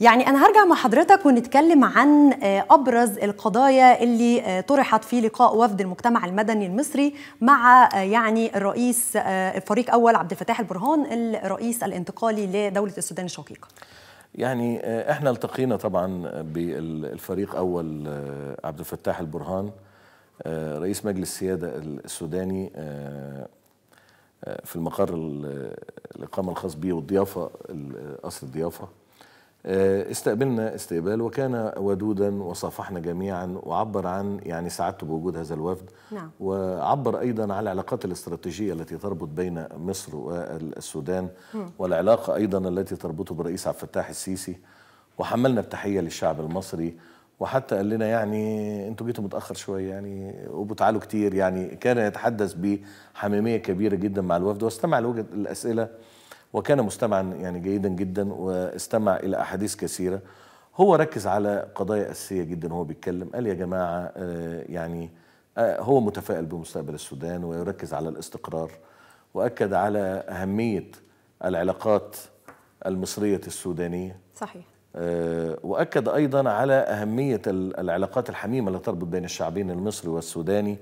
يعني أنا هرجع مع حضرتك ونتكلم عن آه، أبرز القضايا اللي آه، طرحت في لقاء وفد المجتمع المدني المصري مع آه، يعني الرئيس الفريق أول عبد الفتاح البرهان الرئيس الانتقالي لدولة السودان الشقيقة يعني احنا التقينا طبعا بالفريق أول عبد الفتاح البرهان رئيس مجلس السيادة السوداني في المقر الإقامة الخاص بيه والضيافة قصر الضيافة آه، استقبلنا استقبال وكان ودودا وصافحنا جميعا وعبر عن يعني سعادته بوجود هذا الوفد نعم. وعبر ايضا على العلاقات الاستراتيجيه التي تربط بين مصر والسودان م. والعلاقه ايضا التي تربطه بالرئيس عبد الفتاح السيسي وحملنا التحيه للشعب المصري وحتى قال لنا يعني انتوا جيتوا متاخر شويه يعني وبتعالوا كتير يعني كان يتحدث بحميميه كبيره جدا مع الوفد واستمع لوجه الاسئله وكان مستمعا يعني جيدا جدا واستمع إلى أحاديث كثيرة هو ركز على قضايا أساسية جدا وهو بيتكلم قال يا جماعة آه، يعني آه، هو متفائل بمستقبل السودان ويركز على الاستقرار وأكد على أهمية العلاقات المصرية السودانية صحيح آه، وأكد أيضا على أهمية العلاقات الحميمة اللي تربط بين الشعبين المصري والسوداني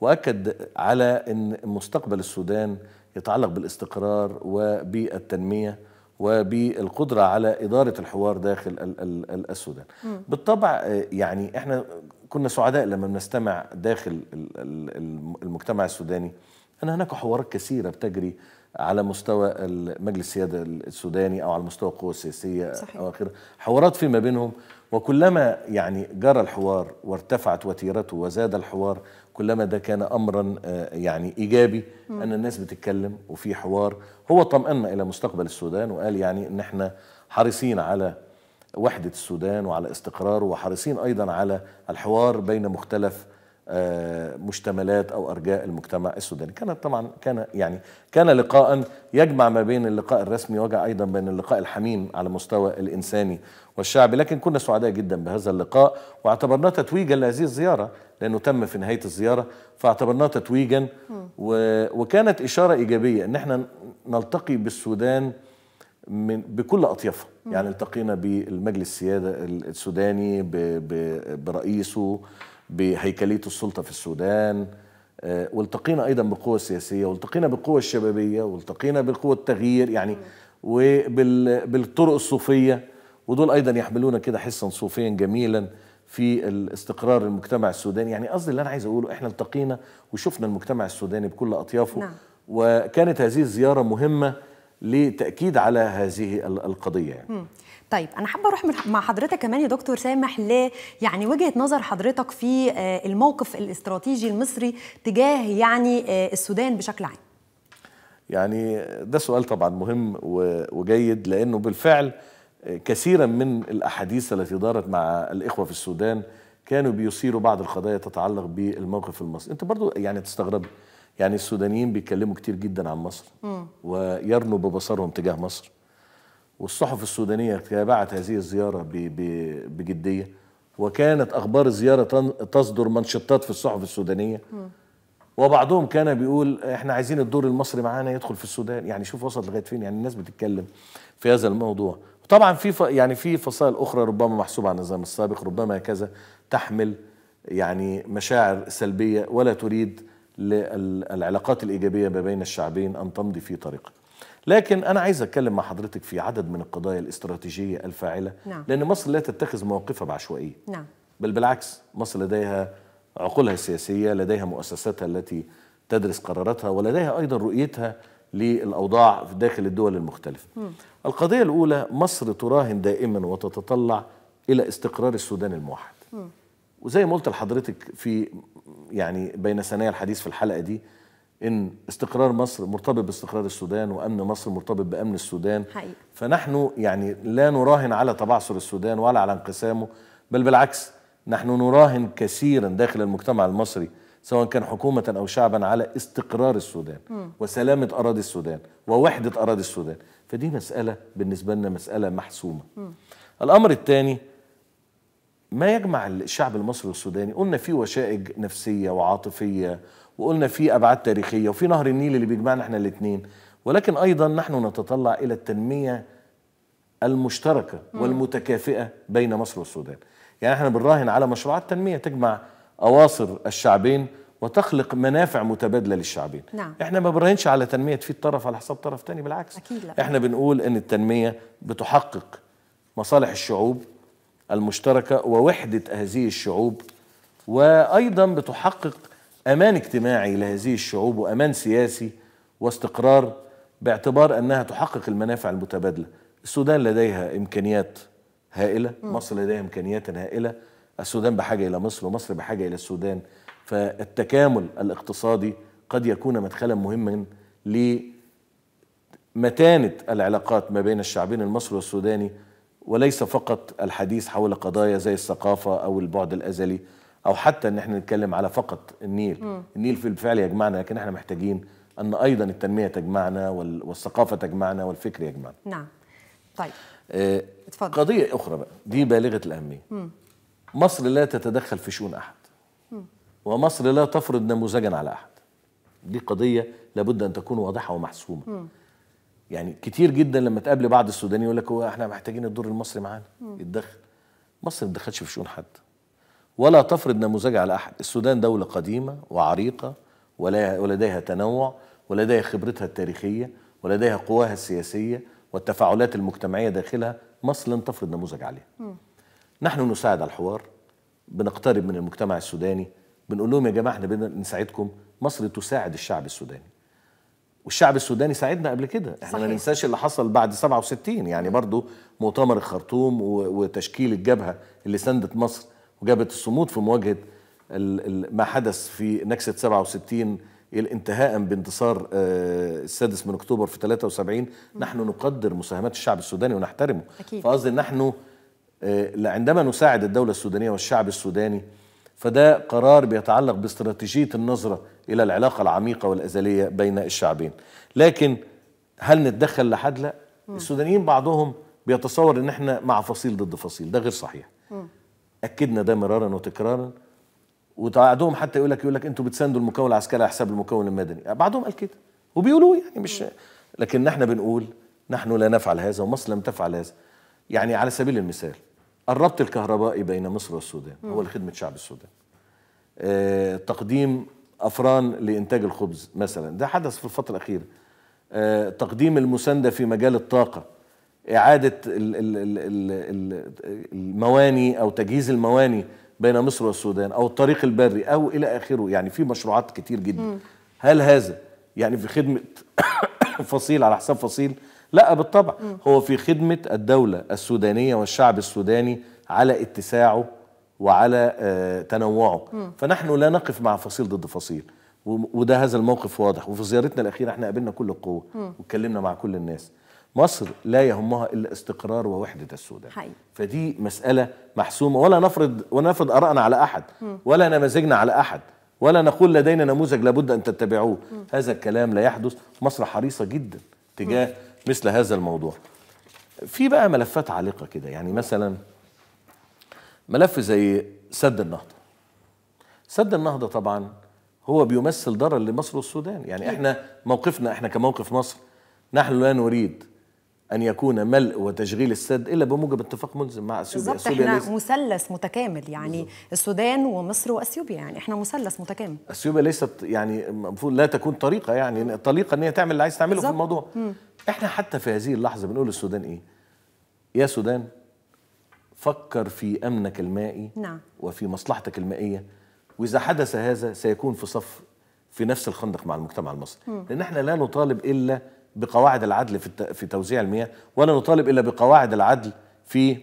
واكد على ان مستقبل السودان يتعلق بالاستقرار وبالتنميه وبالقدره على اداره الحوار داخل السودان. بالطبع يعني احنا كنا سعداء لما بنستمع داخل المجتمع السوداني ان هناك حوارات كثيره بتجري على مستوى مجلس السيادة السوداني أو على مستوى القوى السياسية صحيح. أو آخره حوارات فيما بينهم وكلما يعني جرى الحوار وارتفعت وتيرته وزاد الحوار كلما ده كان أمرا آه، يعني إيجابي م. أن الناس بتتكلم وفي حوار هو طمأن إلى مستقبل السودان وقال يعني أن احنا حريصين على وحدة السودان وعلى استقراره وحريصين أيضا على الحوار بين مختلف آه، مشتملات او ارجاء المجتمع السوداني كانت طبعا كان يعني كان لقاء يجمع ما بين اللقاء الرسمي وجع ايضا بين اللقاء الحميم على مستوى الانساني والشعبي لكن كنا سعداء جدا بهذا اللقاء واعتبرناه تتويجا لهذه الزياره لانه تم في نهايه الزياره فاعتبرناه تتويجا و... وكانت اشاره ايجابيه ان احنا نلتقي بالسودان من بكل اطيافها يعني التقينا بالمجلس السياده السوداني ب... ب... برئيسه بهيكليه السلطه في السودان آه، والتقينا ايضا بالقوى السياسيه والتقينا بالقوى الشبابيه والتقينا بالقوى التغيير يعني وبالطرق الصوفيه ودول ايضا يحملونا كده حسا صوفيا جميلا في الاستقرار المجتمع السوداني يعني قصدي اللي انا عايز اقوله احنا التقينا وشفنا المجتمع السوداني بكل اطيافه نعم. وكانت هذه الزياره مهمه لتاكيد على هذه القضيه يعني. طيب انا حابه اروح مع حضرتك كمان يا دكتور سامح ل يعني وجهه نظر حضرتك في آه، الموقف الاستراتيجي المصري تجاه يعني آه، السودان بشكل عام يعني ده سؤال طبعا مهم وجيد لانه بالفعل آه، كثيرا من الاحاديث التي دارت مع الاخوه في السودان كانوا بيثيروا بعض القضايا تتعلق بالموقف المصري انت برضو يعني تستغرب يعني السودانيين بيتكلموا كتير جدا عن مصر م. ويرنوا ببصرهم تجاه مصر والصحف السودانية تابعت هذه الزيارة بجدية وكانت أخبار الزيارة تصدر منشطات في الصحف السودانية وبعضهم كان بيقول احنا عايزين الدور المصري معانا يدخل في السودان يعني شوف وصل لغايه فين يعني الناس بتتكلم في هذا الموضوع طبعا في ف... يعني في فصائل اخرى ربما محسوبه على النظام السابق ربما كذا تحمل يعني مشاعر سلبيه ولا تريد للعلاقات الايجابيه ما بين الشعبين ان تمضي في طريقها لكن انا عايز اتكلم مع حضرتك في عدد من القضايا الاستراتيجيه الفاعله نعم. لان مصر لا تتخذ مواقفها بعشوائيه نعم. بل بالعكس مصر لديها عقولها السياسيه لديها مؤسساتها التي تدرس قراراتها ولديها ايضا رؤيتها للاوضاع داخل الدول المختلفه م. القضيه الاولى مصر تراهن دائما وتتطلع الى استقرار السودان الموحد م. وزي ما قلت لحضرتك في يعني بين ثنايا الحديث في الحلقه دي ان استقرار مصر مرتبط باستقرار السودان وامن مصر مرتبط بامن السودان حقيقة. فنحن يعني لا نراهن على تبعثر السودان ولا على انقسامه بل بالعكس نحن نراهن كثيرا داخل المجتمع المصري سواء كان حكومة أو شعبا على استقرار السودان م. وسلامة أراضي السودان ووحدة أراضي السودان فدي مسألة بالنسبة لنا مسألة محسومة م. الأمر الثاني ما يجمع الشعب المصري والسوداني قلنا فيه وشائج نفسية وعاطفية وقلنا في ابعاد تاريخيه وفي نهر النيل اللي بيجمعنا احنا الاثنين ولكن ايضا نحن نتطلع الى التنميه المشتركه والمتكافئه بين مصر والسودان يعني احنا بنراهن على مشروعات تنميه تجمع اواصر الشعبين وتخلق منافع متبادله للشعبين نعم. احنا ما بنراهنش على تنميه في طرف على حساب طرف تاني بالعكس أكيد لا. احنا بنقول ان التنميه بتحقق مصالح الشعوب المشتركه ووحده هذه الشعوب وايضا بتحقق امان اجتماعي لهذه الشعوب وامان سياسي واستقرار باعتبار انها تحقق المنافع المتبادله. السودان لديها امكانيات هائله، مصر لديها امكانيات هائله، السودان بحاجه الى مصر ومصر بحاجه الى السودان، فالتكامل الاقتصادي قد يكون مدخلا مهما لمتانه العلاقات ما بين الشعبين المصري والسوداني وليس فقط الحديث حول قضايا زي الثقافه او البعد الازلي او حتى ان احنا نتكلم على فقط النيل مم. النيل في بالفعل يجمعنا لكن احنا محتاجين ان ايضا التنميه تجمعنا والثقافه تجمعنا والفكر يجمعنا نعم طيب آه اتفضل قضيه اخرى بقى دي بالغه الاهميه مصر لا تتدخل في شؤون احد مم. ومصر لا تفرض نموذجا على احد دي قضيه لابد ان تكون واضحه ومحسومه مم. يعني كتير جدا لما تقابل بعض السودانيين يقول لك هو احنا محتاجين الدور المصري معانا يتدخل مصر ما تدخلش في شؤون حد ولا تفرض نموذج على أحد السودان دولة قديمة وعريقة ولديها تنوع ولديها خبرتها التاريخية ولديها قواها السياسية والتفاعلات المجتمعية داخلها مصر لن تفرض نموذج عليها م. نحن نساعد على الحوار بنقترب من المجتمع السوداني بنقول لهم يا جماعة احنا بنساعدكم مصر تساعد الشعب السوداني والشعب السوداني ساعدنا قبل كده احنا صحيح. ما ننساش اللي حصل بعد 67 يعني برضو مؤتمر الخرطوم وتشكيل الجبهة اللي سندت مصر وجابت الصمود في مواجهه ما حدث في نكسه 67 انتهاء بانتصار آه، السادس من اكتوبر في 73 نحن نقدر مساهمات الشعب السوداني ونحترمه أكيد. فقصدي نحن آه، عندما نساعد الدوله السودانيه والشعب السوداني فده قرار بيتعلق باستراتيجيه النظره الى العلاقه العميقه والازليه بين الشعبين لكن هل نتدخل لحد لا السودانيين بعضهم بيتصور ان احنا مع فصيل ضد فصيل ده غير صحيح اكدنا ده مرارا وتكرارا وتقعدهم حتى يقول لك يقول لك انتوا بتساندوا المكون العسكري على حساب المكون المدني بعضهم قال كده وبيقولوا يعني مش لكن احنا بنقول نحن لا نفعل هذا ومصر لم تفعل هذا يعني على سبيل المثال الربط الكهربائي بين مصر والسودان هو لخدمه شعب السودان آه تقديم افران لانتاج الخبز مثلا ده حدث في الفتره الاخيره آه تقديم المسانده في مجال الطاقه اعاده المواني او تجهيز المواني بين مصر والسودان او الطريق البري او الى اخره يعني في مشروعات كتير جدا هل هذا يعني في خدمه فصيل على حساب فصيل لا بالطبع هو في خدمه الدوله السودانيه والشعب السوداني على اتساعه وعلى آه، تنوعه فنحن لا نقف مع فصيل ضد فصيل وده هذا الموقف واضح وفي زيارتنا الاخيره احنا قابلنا كل القوه واتكلمنا مع كل الناس مصر لا يهمها الا استقرار ووحده السودان حقيقي. فدي مساله محسومه ولا نفرض ونفرض ارائنا على احد م. ولا نماذجنا على احد ولا نقول لدينا نموذج لابد ان تتبعوه م. هذا الكلام لا يحدث مصر حريصه جدا تجاه م. مثل هذا الموضوع في بقى ملفات عالقه كده يعني مثلا ملف زي سد النهضه سد النهضه طبعا هو بيمثل ضرر لمصر والسودان يعني احنا موقفنا احنا كموقف مصر نحن لا نريد ان يكون ملء وتشغيل السد الا بموجب اتفاق ملزم مع اثيوبيا بالظبط احنا ليس مثلث متكامل يعني بالزبط. السودان ومصر واثيوبيا يعني احنا مثلث متكامل اثيوبيا ليست يعني المفروض لا تكون طريقه يعني طليقه ان هي تعمل اللي عايز تعمله بالزبط. في الموضوع مم. احنا حتى في هذه اللحظه بنقول للسودان ايه؟ يا سودان فكر في امنك المائي نعم. وفي مصلحتك المائيه واذا حدث هذا سيكون في صف في نفس الخندق مع المجتمع المصري لان احنا لا نطالب الا بقواعد العدل في في توزيع المياه ولا نطالب الا بقواعد العدل في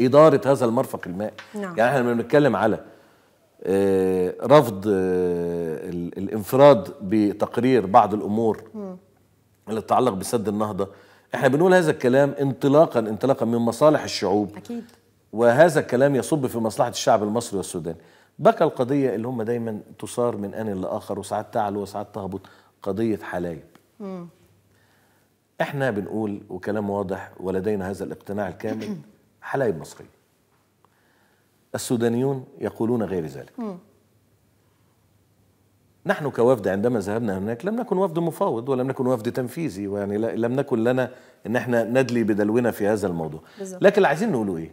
اداره هذا المرفق المائي نعم. يعني احنا لما بنتكلم على آه، رفض آه، الانفراد بتقرير بعض الامور م. اللي تتعلق بسد النهضه احنا بنقول هذا الكلام انطلاقا انطلاقا من مصالح الشعوب اكيد وهذا الكلام يصب في مصلحه الشعب المصري والسوداني بقى القضيه اللي هم دايما تصار من ان لاخر وساعات تعلو وساعات تهبط قضيه حلايب م. احنا بنقول وكلام واضح ولدينا هذا الاقتناع الكامل حلايب مصريه السودانيون يقولون غير ذلك نحن كوفد عندما ذهبنا هناك لم نكن وفد مفاوض ولم نكن وفد تنفيذي ويعني لم نكن لنا ان احنا ندلي بدلونا في هذا الموضوع لكن اللي عايزين نقوله ايه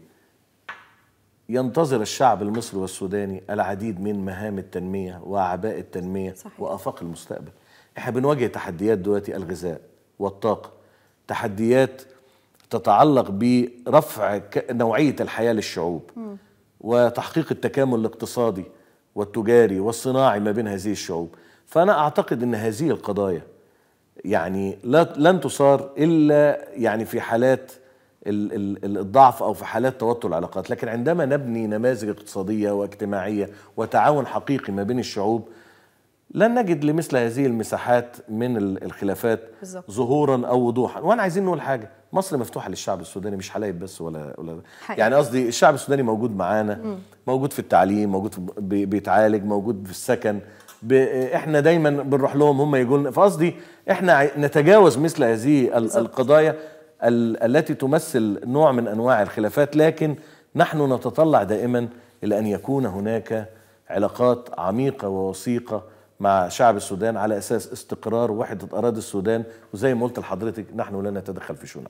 ينتظر الشعب المصري والسوداني العديد من مهام التنميه واعباء التنميه صحيح. وافاق المستقبل احنا بنواجه تحديات دلوقتي الغذاء والطاقة تحديات تتعلق برفع نوعية الحياة للشعوب م. وتحقيق التكامل الاقتصادي والتجاري والصناعي ما بين هذه الشعوب فأنا أعتقد أن هذه القضايا يعني لا لن تصار إلا يعني في حالات الضعف أو في حالات توتر العلاقات لكن عندما نبني نماذج اقتصادية واجتماعية وتعاون حقيقي ما بين الشعوب لن نجد لمثل هذه المساحات من الخلافات بالزبط. ظهورا او وضوحا وانا عايزين نقول حاجه مصر مفتوحه للشعب السوداني مش حلايب بس ولا ولا حقيقة. يعني قصدي الشعب السوداني موجود معانا موجود في التعليم موجود في بيتعالج موجود في السكن احنا دايما بنروح لهم هم لنا فقصدي احنا نتجاوز مثل هذه بالزبط. القضايا التي تمثل نوع من انواع الخلافات لكن نحن نتطلع دائما الى ان يكون هناك علاقات عميقه ووثيقه مع شعب السودان على اساس استقرار وحده اراضي السودان وزي ما قلت لحضرتك نحن لا نتدخل في شؤون